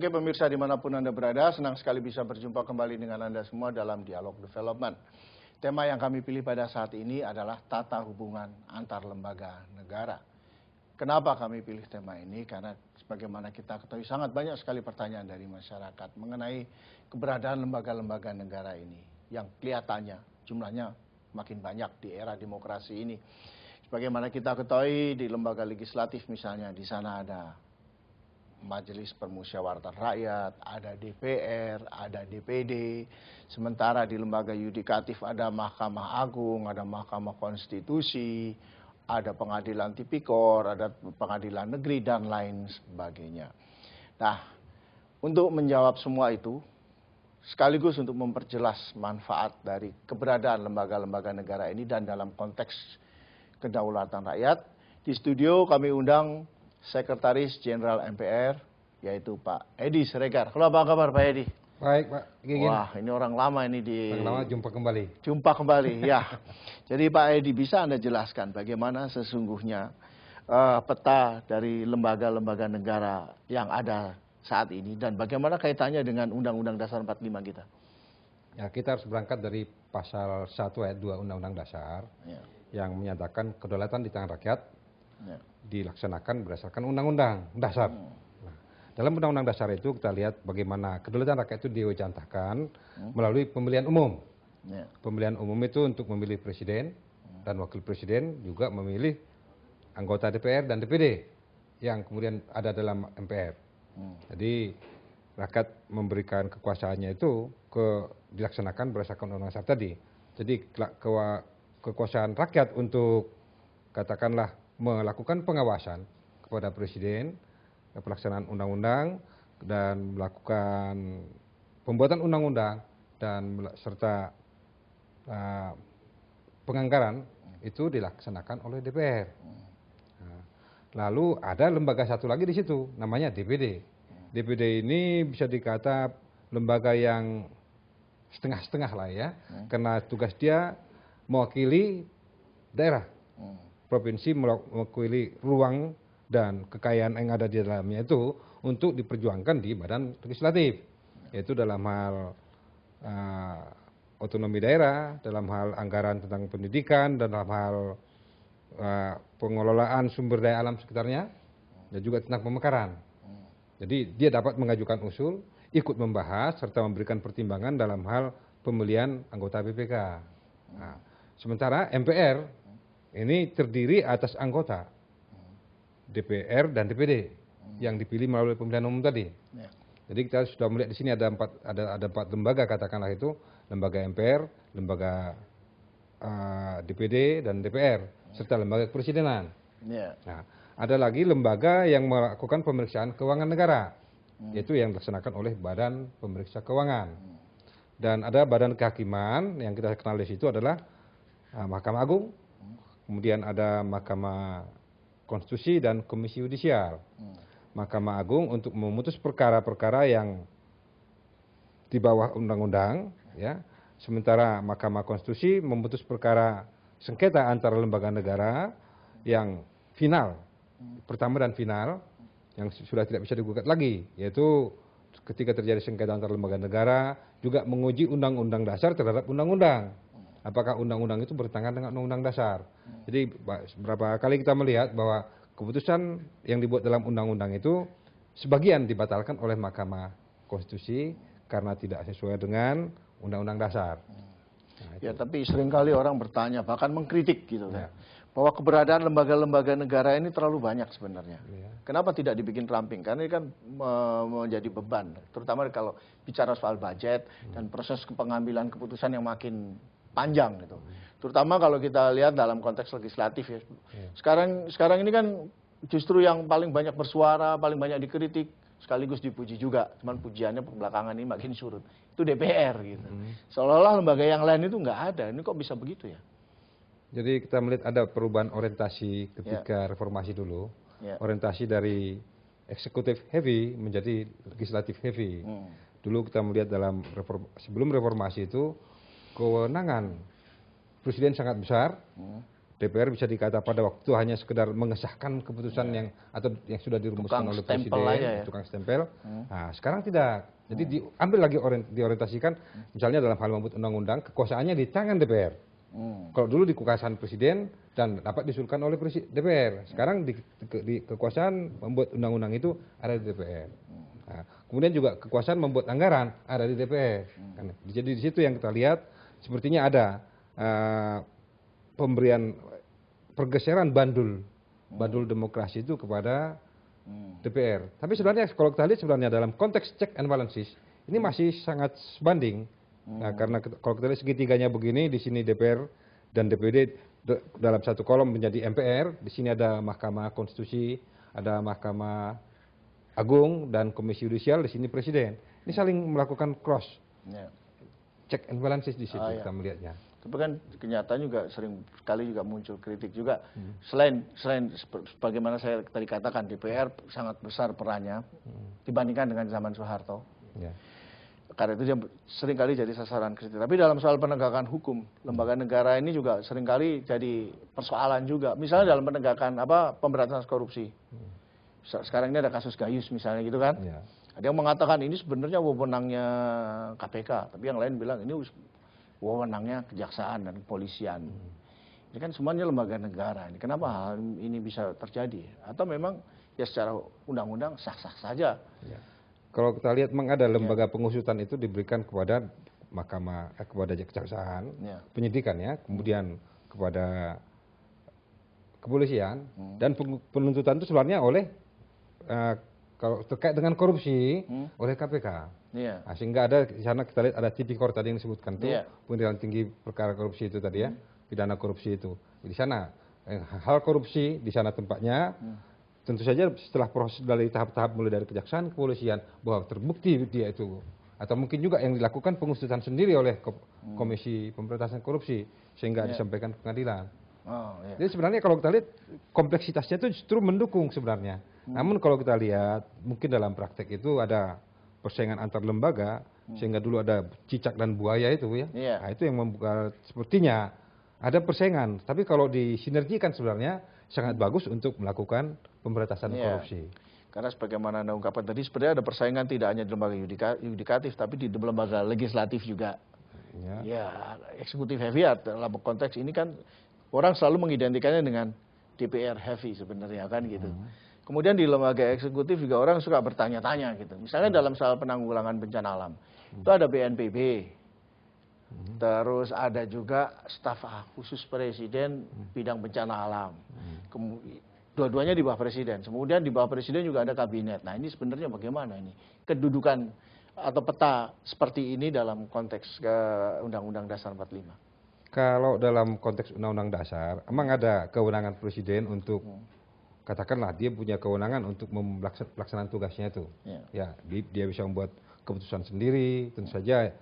Oke pemirsa dimanapun Anda berada, senang sekali bisa berjumpa kembali dengan Anda semua dalam Dialog Development. Tema yang kami pilih pada saat ini adalah tata hubungan antar lembaga negara. Kenapa kami pilih tema ini? Karena sebagaimana kita ketahui sangat banyak sekali pertanyaan dari masyarakat mengenai keberadaan lembaga-lembaga negara ini yang kelihatannya jumlahnya makin banyak di era demokrasi ini. Sebagaimana kita ketahui di lembaga legislatif misalnya di sana ada majelis permusyawaratan rakyat, ada DPR, ada DPD. Sementara di lembaga yudikatif ada Mahkamah Agung, ada Mahkamah Konstitusi, ada Pengadilan Tipikor, ada Pengadilan Negeri dan lain sebagainya. Nah, untuk menjawab semua itu sekaligus untuk memperjelas manfaat dari keberadaan lembaga-lembaga negara ini dan dalam konteks kedaulatan rakyat, di studio kami undang Sekretaris Jenderal MPR yaitu Pak Edi Siregar. Halo apa kabar Pak Edi? Baik Pak. Gini. Wah ini orang lama ini di. Orang lama jumpa kembali. Jumpa kembali ya. Jadi Pak Edi bisa anda jelaskan bagaimana sesungguhnya uh, peta dari lembaga-lembaga negara yang ada saat ini dan bagaimana kaitannya dengan Undang-Undang Dasar 45 kita? Ya kita harus berangkat dari Pasal 1 ayat 2 Undang-Undang Dasar ya. yang menyatakan kedaulatan di tangan rakyat Ya. dilaksanakan berdasarkan undang-undang dasar. Hmm. Nah, dalam undang-undang dasar itu kita lihat bagaimana kedaulatan rakyat itu diwujudkan hmm. melalui pemilihan umum. Ya. Pemilihan umum itu untuk memilih presiden hmm. dan wakil presiden juga memilih anggota DPR dan DPD yang kemudian ada dalam MPR. Jadi rakyat memberikan kekuasaannya itu ke dilaksanakan berdasarkan undang-undang dasar tadi. Jadi ke, kekuasaan rakyat untuk katakanlah melakukan pengawasan kepada presiden pelaksanaan undang-undang dan melakukan pembuatan undang-undang dan serta uh, penganggaran itu dilaksanakan oleh DPR. Nah, lalu ada lembaga satu lagi di situ namanya DPD. DPD ini bisa dikata lembaga yang setengah-setengah lah ya, hmm. karena tugas dia mewakili daerah. Hmm provinsi mewakili ruang dan kekayaan yang ada di dalamnya itu untuk diperjuangkan di badan legislatif yaitu dalam hal uh, otonomi daerah, dalam hal anggaran tentang pendidikan, dan dalam hal uh, pengelolaan sumber daya alam sekitarnya, dan juga tentang pemekaran. Jadi dia dapat mengajukan usul, ikut membahas serta memberikan pertimbangan dalam hal pemilihan anggota BPK. Nah, sementara MPR ini terdiri atas anggota DPR dan DPD hmm. yang dipilih melalui pemilihan umum tadi. Ya. Jadi kita sudah melihat di sini ada empat ada ada empat lembaga katakanlah itu lembaga MPR, lembaga uh, eh, DPD dan DPR ya. serta lembaga kepresidenan. Ya. Nah, ada lagi lembaga yang melakukan pemeriksaan keuangan negara, ya. yaitu yang dilaksanakan oleh Badan Pemeriksa Keuangan. Ya. Dan ada Badan Kehakiman yang kita kenal di situ adalah uh, Mahkamah Agung, kemudian ada Mahkamah Konstitusi dan Komisi Yudisial. Hmm. Mahkamah Agung untuk memutus perkara-perkara yang di bawah undang-undang, ya. Sementara Mahkamah Konstitusi memutus perkara sengketa antara lembaga negara yang final, hmm. pertama dan final, yang sudah tidak bisa digugat lagi, yaitu ketika terjadi sengketa antara lembaga negara juga menguji undang-undang dasar terhadap undang-undang apakah undang-undang itu bertentangan dengan undang-undang dasar. Jadi berapa kali kita melihat bahwa keputusan yang dibuat dalam undang-undang itu sebagian dibatalkan oleh Mahkamah Konstitusi karena tidak sesuai dengan undang-undang dasar. Nah, ya, tapi seringkali orang bertanya bahkan mengkritik gitu kan. ya. Bahwa keberadaan lembaga-lembaga negara ini terlalu banyak sebenarnya. Ya. Kenapa tidak dibikin ramping? Karena ini kan e, menjadi beban, terutama kalau bicara soal budget dan proses pengambilan keputusan yang makin panjang gitu. Terutama kalau kita lihat dalam konteks legislatif ya. Iya. Sekarang sekarang ini kan justru yang paling banyak bersuara, paling banyak dikritik, sekaligus dipuji juga. Cuman pujiannya belakangan ini makin surut. Itu DPR gitu. Hmm. Seolah-olah lembaga yang lain itu nggak ada. Ini kok bisa begitu ya? Jadi kita melihat ada perubahan orientasi ketika yeah. reformasi dulu. Yeah. Orientasi dari eksekutif heavy menjadi legislatif heavy. Hmm. Dulu kita melihat dalam reform, sebelum reformasi itu kewenangan presiden sangat besar. Hmm. DPR bisa dikata pada waktu hanya sekedar mengesahkan keputusan yeah. yang atau yang sudah dirumuskan oleh presiden, ya. tukang stempel. Hmm. Nah, sekarang tidak. Jadi hmm. diambil lagi orient, diorientasikan, hmm. misalnya dalam hal membuat undang-undang, kekuasaannya di tangan DPR. Hmm. Kalau dulu di kekuasaan presiden dan dapat disulkan oleh presiden, DPR. Sekarang di, ke, di kekuasaan membuat undang-undang itu ada di DPR. Hmm. Nah, kemudian juga kekuasaan membuat anggaran ada di DPR. Hmm. Kan, jadi di situ yang kita lihat sepertinya ada eh, pemberian pergeseran bandul bandul demokrasi itu kepada hmm. DPR. Tapi sebenarnya kalau kita lihat sebenarnya dalam konteks check and balances ini hmm. masih sangat sebanding. Nah, hmm. karena kalau kita lihat segitiganya begini di sini DPR dan DPD dalam satu kolom menjadi MPR, di sini ada Mahkamah Konstitusi, ada Mahkamah Agung dan Komisi Yudisial, di sini Presiden. Ini saling melakukan cross. Ya check and balances di situ ah, iya. kita melihatnya. Tapi kan kenyataan juga sering sekali juga muncul kritik juga. Hmm. Selain selain bagaimana saya tadi katakan DPR sangat besar perannya hmm. dibandingkan dengan zaman Soeharto. Yeah. Karena itu dia sering kali jadi sasaran kritik. Tapi dalam soal penegakan hukum, lembaga hmm. negara ini juga sering kali jadi persoalan juga. Misalnya dalam penegakan apa pemberantasan korupsi. Hmm. Sekarang ini ada kasus Gayus misalnya gitu kan. Yeah ada yang mengatakan ini sebenarnya wewenangnya KPK, tapi yang lain bilang ini wewenangnya kejaksaan dan kepolisian. Ini kan semuanya lembaga negara. Ini kenapa hal ini bisa terjadi? Atau memang ya secara undang-undang sah-sah saja. Ya. Kalau kita lihat memang ada lembaga ya. pengusutan itu diberikan kepada mahkamah eh, kepada kejaksaan, ya. penyidikan ya, kemudian kepada kepolisian hmm. dan penuntutan itu sebenarnya oleh eh, kalau terkait dengan korupsi hmm? oleh KPK. Yeah. Nah, sehingga ada di sana kita lihat ada tipikor tadi yang disebutkan tuh yeah. pengadilan tinggi perkara korupsi itu tadi ya hmm. pidana korupsi itu di sana eh, hal korupsi di sana tempatnya hmm. tentu saja setelah proses dari tahap-tahap mulai dari kejaksaan kepolisian bahwa terbukti dia itu atau mungkin juga yang dilakukan pengusutan sendiri oleh hmm. Komisi Pemberantasan Korupsi sehingga yeah. disampaikan ke pengadilan. Oh, iya. Jadi sebenarnya kalau kita lihat kompleksitasnya itu justru mendukung sebenarnya. Hmm. Namun kalau kita lihat mungkin dalam praktek itu ada persaingan antar lembaga hmm. sehingga dulu ada cicak dan buaya itu ya. Yeah. Nah, itu yang membuka sepertinya ada persaingan. Tapi kalau disinergikan sebenarnya sangat hmm. bagus untuk melakukan pemberantasan yeah. korupsi. Karena sebagaimana Anda ungkapkan tadi, sebenarnya ada persaingan tidak hanya di lembaga yudika, yudikatif, tapi di lembaga legislatif juga. Ya, ya eksekutif heavy dalam konteks ini kan orang selalu mengidentikannya dengan DPR heavy sebenarnya kan gitu. Hmm. Kemudian di lembaga eksekutif juga orang suka bertanya-tanya gitu. Misalnya hmm. dalam soal penanggulangan bencana alam, hmm. itu ada BNPB, terus ada juga staf ah, khusus presiden bidang bencana alam. Dua-duanya di bawah presiden. Kemudian di bawah presiden juga ada kabinet. Nah ini sebenarnya bagaimana ini kedudukan atau peta seperti ini dalam konteks eh, Undang-Undang Dasar 45? kalau dalam konteks undang-undang dasar, emang ada kewenangan presiden untuk ya. katakanlah dia punya kewenangan untuk melaksanakan tugasnya itu. Ya. Ya, dia, dia bisa membuat keputusan sendiri, tentu saja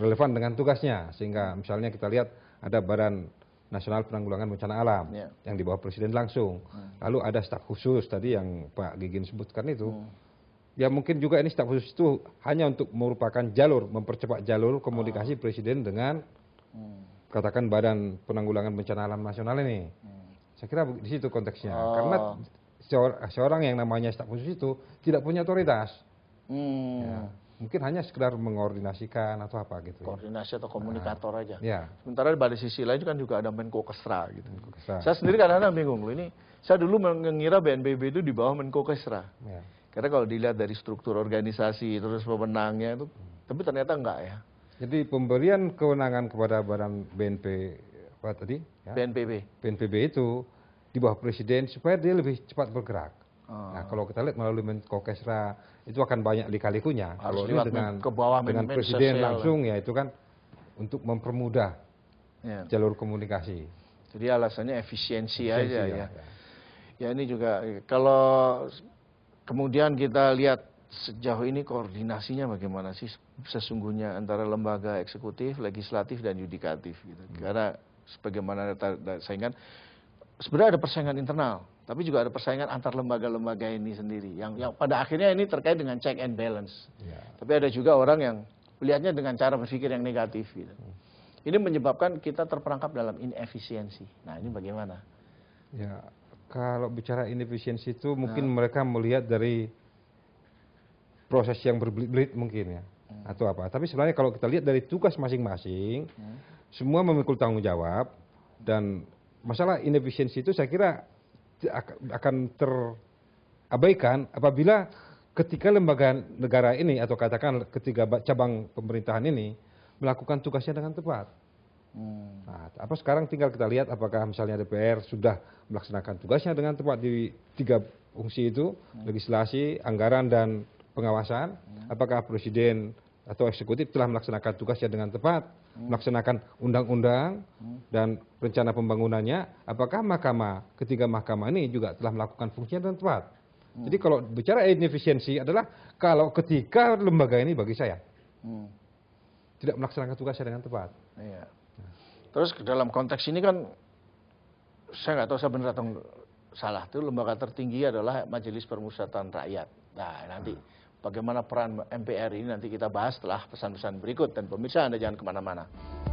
relevan dengan tugasnya. Sehingga misalnya kita lihat ada Badan Nasional Penanggulangan Bencana Alam ya. yang di bawah presiden langsung. Ya. Lalu ada staf khusus tadi yang Pak Gigin sebutkan itu. Ya. Ya mungkin juga ini staf khusus itu hanya untuk merupakan jalur, mempercepat jalur komunikasi ah. presiden dengan katakan Badan Penanggulangan Bencana Alam Nasional ini. Hmm. Saya kira di situ konteksnya. Oh. Karena seorang yang namanya staf khusus itu tidak punya otoritas. Hmm. Ya, mungkin hanya sekedar mengkoordinasikan atau apa gitu. Ya. Koordinasi atau nah, komunikator nah. aja. Ya. Sementara pada sisi lain kan juga ada Menko Kesra gitu. Menko Kesra. Saya sendiri kadang-kadang bingung loh ini. Saya dulu mengira BNPB itu di bawah Menko Kesra. Ya. Karena kalau dilihat dari struktur organisasi terus pemenangnya itu, hmm. tapi ternyata enggak ya. Jadi pemberian kewenangan kepada badan BNP apa tadi? Ya? BNPB. BNPB itu di bawah presiden supaya dia lebih cepat bergerak. Oh. Nah, kalau kita lihat melalui Menko Kesra itu akan banyak likalikunya Kalau ini dengan ke bawah dengan presiden langsung ya itu kan untuk mempermudah ya. jalur komunikasi. Jadi alasannya efisiensi, efisiensi aja ya. ya. Ya, ya ini juga kalau kemudian kita lihat sejauh ini koordinasinya bagaimana sih sesungguhnya antara lembaga eksekutif, legislatif dan yudikatif gitu. Hmm. Karena sebagaimana saya ingat, sebenarnya ada persaingan internal, tapi juga ada persaingan antar lembaga-lembaga ini sendiri yang yang pada akhirnya ini terkait dengan check and balance. Yeah. Tapi ada juga orang yang melihatnya dengan cara berpikir yang negatif gitu. Hmm. Ini menyebabkan kita terperangkap dalam inefisiensi. Nah, ini bagaimana? Ya, kalau bicara inefisiensi itu mungkin nah. mereka melihat dari proses yang berbelit-belit mungkin ya hmm. atau apa. Tapi sebenarnya kalau kita lihat dari tugas masing-masing, hmm. semua memikul tanggung jawab dan masalah inefisiensi itu saya kira akan terabaikan apabila ketika lembaga negara ini atau katakan ketiga cabang pemerintahan ini melakukan tugasnya dengan tepat. Hmm. Nah, apa sekarang tinggal kita lihat apakah misalnya DPR sudah melaksanakan tugasnya dengan tepat di tiga fungsi itu, hmm. legislasi, anggaran dan pengawasan hmm. apakah presiden atau eksekutif telah melaksanakan tugasnya dengan tepat, hmm. melaksanakan undang-undang hmm. dan rencana pembangunannya, apakah mahkamah, ketiga mahkamah ini juga telah melakukan fungsinya dengan tepat. Jadi kalau bicara inefisiensi adalah kalau ketika lembaga ini bagi saya tidak melaksanakan tugasnya dengan tepat. Iya. Terus dalam konteks ini kan saya nggak tahu saya benar atau salah itu lembaga tertinggi adalah Majelis permusatan Rakyat. Nah nanti bagaimana peran mpr ini nanti kita bahas setelah pesan pesan berikut dan pemirsa anda jangan kemana mana